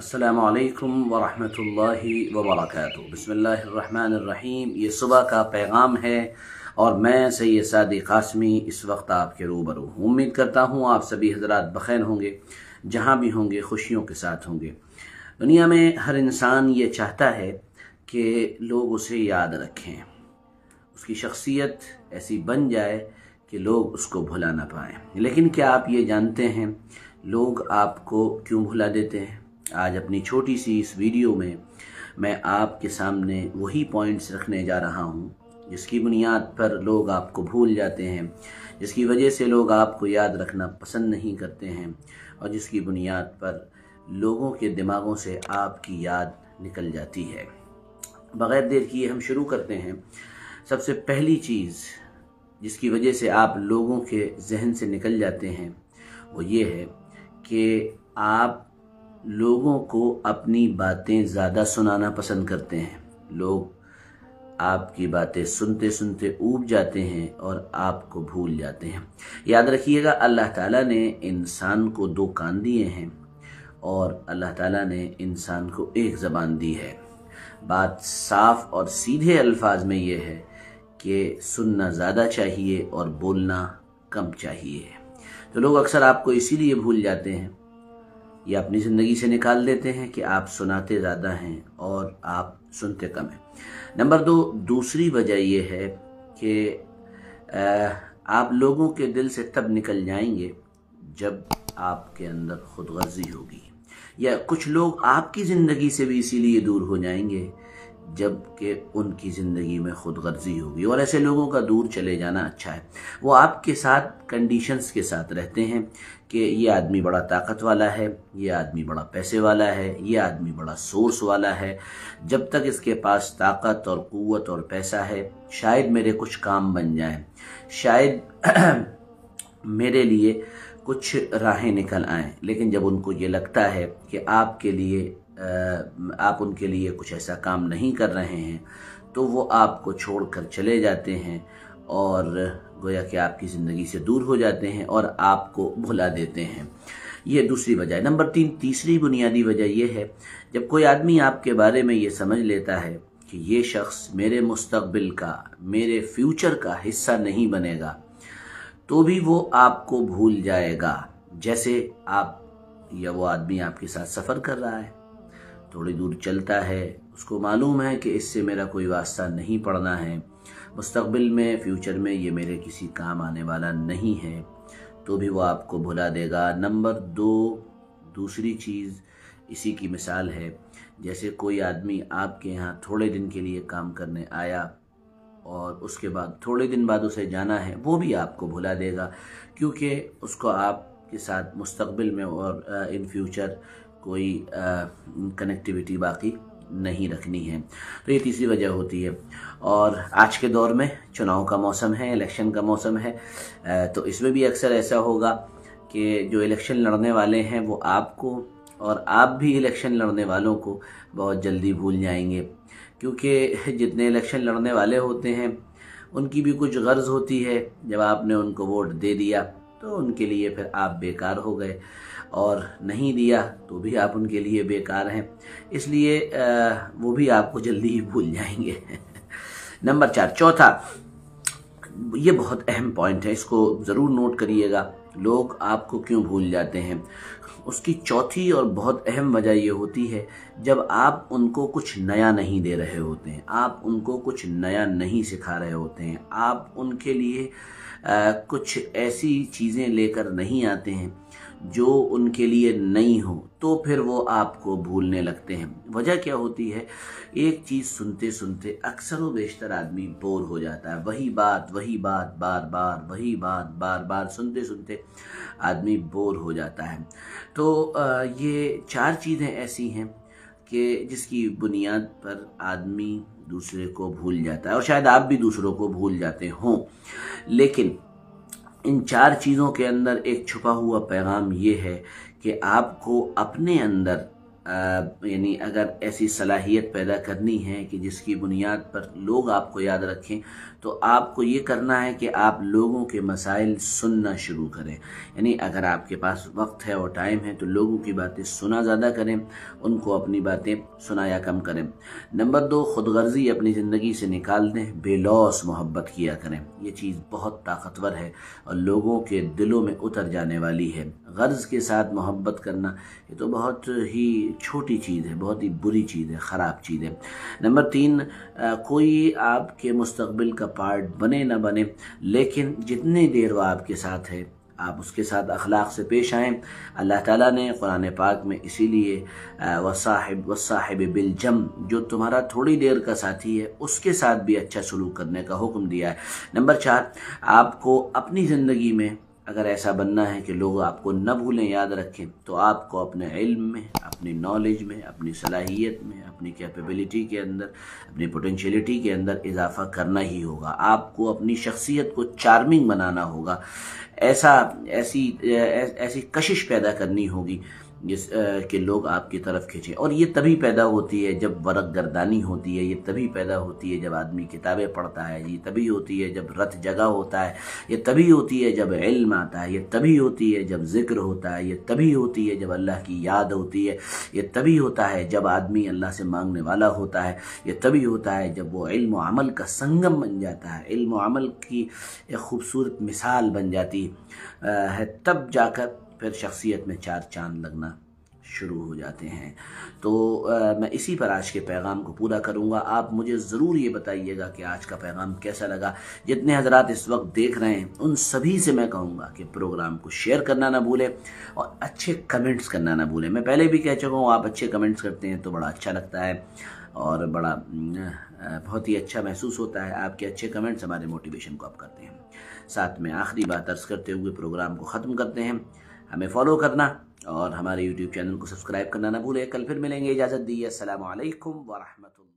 असलकम वरहमल वबरक बसमीम ये सुबह का पैगाम है और मैं सैद सादी कासमी इस वक्त आपके रूबरू हूँ उम्मीद करता हूँ आप सभी हजरात बखैर होंगे जहाँ भी होंगे खुशियों के साथ होंगे दुनिया में हर इंसान ये चाहता है कि लोग उसे याद रखें उसकी शख्सियत ऐसी बन जाए कि लोग उसको भुला ना पाएँ लेकिन क्या आप ये जानते हैं लोग आपको क्यों भुला देते हैं आज अपनी छोटी सी इस वीडियो में मैं आपके सामने वही पॉइंट्स रखने जा रहा हूँ जिसकी बुनियाद पर लोग आपको भूल जाते हैं जिसकी वजह से लोग आपको याद रखना पसंद नहीं करते हैं और जिसकी बुनियाद पर लोगों के दिमागों से आपकी याद निकल जाती है बग़ैर देर किए हम शुरू करते हैं सबसे पहली चीज़ जिसकी वजह से आप लोगों के जहन से निकल जाते हैं वो ये है कि आप लोगों को अपनी बातें ज़्यादा सुनाना पसंद करते हैं लोग आपकी बातें सुनते सुनते ऊब जाते हैं और आपको भूल जाते हैं याद रखिएगा अल्लाह ताला ने इंसान को दो कान दिए हैं और अल्लाह ताला ने इंसान को एक ज़बान दी है बात साफ और सीधे अल्फाज में यह है कि सुनना ज़्यादा चाहिए और बोलना कम चाहिए तो लोग अक्सर आपको इसीलिए भूल जाते हैं ये अपनी ज़िंदगी से निकाल देते हैं कि आप सुनाते ज़्यादा हैं और आप सुनते कम हैं नंबर दो दूसरी वजह यह है कि आप लोगों के दिल से तब निकल जाएंगे जब आपके अंदर खुदगर्जी होगी या कुछ लोग आपकी ज़िंदगी से भी इसीलिए दूर हो जाएंगे जबकि उनकी ज़िंदगी में खुद गर्जी होगी और ऐसे लोगों का दूर चले जाना अच्छा है वो आपके साथ कंडीशंस के साथ रहते हैं कि ये आदमी बड़ा ताकत वाला है ये आदमी बड़ा पैसे वाला है ये आदमी बड़ा सोर्स वाला है जब तक इसके पास ताकत और क़वत और पैसा है शायद मेरे कुछ काम बन जाए शायद मेरे लिए कुछ राहें निकल आएँ लेकिन जब उनको ये लगता है कि आपके लिए आप उनके लिए कुछ ऐसा काम नहीं कर रहे हैं तो वो आपको छोड़कर चले जाते हैं और गोया कि आपकी ज़िंदगी से दूर हो जाते हैं और आपको भुला देते हैं ये दूसरी वजह है नंबर तीन तीसरी बुनियादी वजह यह है जब कोई आदमी आपके बारे में ये समझ लेता है कि ये शख्स मेरे मुस्तबिल का मेरे फ्यूचर का हिस्सा नहीं बनेगा तो भी वो आपको भूल जाएगा जैसे आप या वो आदमी आपके साथ सफ़र कर रहा है थोड़ी दूर चलता है उसको मालूम है कि इससे मेरा कोई वास्ता नहीं पड़ना है मुस्तबिल में फ्यूचर में ये मेरे किसी काम आने वाला नहीं है तो भी वो आपको भुला देगा नंबर दो दूसरी चीज़ इसी की मिसाल है जैसे कोई आदमी आपके यहाँ थोड़े दिन के लिए काम करने आया और उसके बाद थोड़े दिन बाद उसे जाना है वो भी आपको भुला देगा क्योंकि उसको आप के साथ मुस्तबिल में और इन फ्यूचर कोई कनेक्टिविटी बाकी नहीं रखनी है तो ये तीसरी वजह होती है और आज के दौर में चुनाव का मौसम है इलेक्शन का मौसम है तो इसमें भी अक्सर ऐसा होगा कि जो इलेक्शन लड़ने वाले हैं वो आपको और आप भी इलेक्शन लड़ने वालों को बहुत जल्दी भूल जाएंगे क्योंकि जितने इलेक्शन लड़ने वाले होते हैं उनकी भी कुछ गर्ज होती है जब आपने उनको वोट दे दिया तो उनके लिए फिर आप बेकार हो गए और नहीं दिया तो भी आप उनके लिए बेकार हैं इसलिए वो भी आपको जल्दी ही भूल जाएंगे नंबर चार चौथा ये बहुत अहम पॉइंट है इसको ज़रूर नोट करिएगा लोग आपको क्यों भूल जाते हैं उसकी चौथी और बहुत अहम वजह ये होती है जब आप उनको कुछ नया नहीं दे रहे होते हैं आप उनको कुछ नया नहीं सिखा रहे होते हैं आप उनके लिए आ, कुछ ऐसी चीज़ें लेकर नहीं आते हैं जो उनके लिए नहीं हो तो फिर वो आपको भूलने लगते हैं वजह क्या होती है एक चीज़ सुनते सुनते अक्सर व बेशतर आदमी बोर हो जाता है वही बात वही बात बार बार वही बात बार बार सुनते सुनते आदमी बोर हो जाता है तो ये चार चीज़ें ऐसी हैं कि जिसकी बुनियाद पर आदमी दूसरे को भूल जाता है और शायद आप भी दूसरों को भूल जाते हों लेकिन इन चार चीज़ों के अंदर एक छुपा हुआ पैगाम ये है कि आपको अपने अंदर यानी अगर ऐसी सलाहियत पैदा करनी है कि जिसकी बुनियाद पर लोग आपको याद रखें तो आपको ये करना है कि आप लोगों के मसाइल सुनना शुरू करें यानी अगर आपके पास वक्त है और टाइम है तो लोगों की बातें सुना ज़्यादा करें उनको अपनी बातें सुनाया कम करें नंबर दो खुद गर्जी अपनी ज़िंदगी से निकाल दें बेलौस मोहब्बत किया करें यह चीज़ बहुत ताकतवर है और लोगों के दिलों में उतर जाने वाली है गर्ज के साथ मोहब्बत करना ये तो बहुत ही छोटी चीज़ है बहुत ही बुरी चीज़ है ख़राब चीज़ है नंबर तीन कोई आपके मुस्तबिल का पार्ट बने ना बने लेकिन जितनी देर वह आपके साथ है आप उसके साथ अखलाक से पेश आएँ अल्लाह ताला ने कुरान पाक में इसीलिए वसाहिब वसाहिब बिलजम जो तुम्हारा थोड़ी देर का साथी है उसके साथ भी अच्छा सलूक करने का हुक्म दिया है नंबर चार आपको अपनी ज़िंदगी में अगर ऐसा बनना है कि लोग आपको न भूलें याद रखें तो आपको अपने इल्म में अपनी नॉलेज में अपनी सलाहियत में अपनी कैपेबिलिटी के अंदर अपनी पोटेंशलिटी के अंदर इजाफा करना ही होगा आपको अपनी शख्सियत को चार्मिंग बनाना होगा ऐसा ऐसी ऐ, ऐसी कशिश पैदा करनी होगी जिस के लोग आपकी तरफ खींचे और ये तभी पैदा होती है जब वरक गर्दानी होती है ये तभी पैदा होती है जब आदमी किताबें पढ़ता है ये तभी होती है जब रथ जगह होता है ये तभी होती है जब इल्म आता है ये तभी होती है जब ज़िक्र होता है ये तभी होती है जब अल्लाह की याद होती है ये तभी होता है जब आदमी अल्लाह से मांगने वाला होता है ये तभी होता है जब वो इल्म अमल का संगम बन जाता है इल्म अमल की एक खूबसूरत मिसाल बन जाती है तब जाकर फिर शख्सियत में चार चांद लगना शुरू हो जाते हैं तो आ, मैं इसी पर आज के पैगाम को पूरा करूँगा आप मुझे ज़रूर ये बताइएगा कि आज का पैगाम कैसा लगा जितने हजरात इस वक्त देख रहे हैं उन सभी से मैं कहूँगा कि प्रोग्राम को शेयर करना ना भूलें और अच्छे कमेंट्स करना ना भूलें मैं पहले भी कह चुका हूँ आप अच्छे कमेंट्स करते हैं तो बड़ा अच्छा लगता है और बड़ा बहुत ही अच्छा महसूस होता है आपके अच्छे कमेंट्स हमारे मोटिवेशन को आप करते हैं साथ में आखिरी बात अर्ज करते हुए प्रोग्राम को ख़त्म करते हैं हमें फॉलो करना और हमारे यूट्यूब चैनल को सब्सक्राइब करना ना भूलें कल फिर मिलेंगे इजाज़त दी असल वरहमल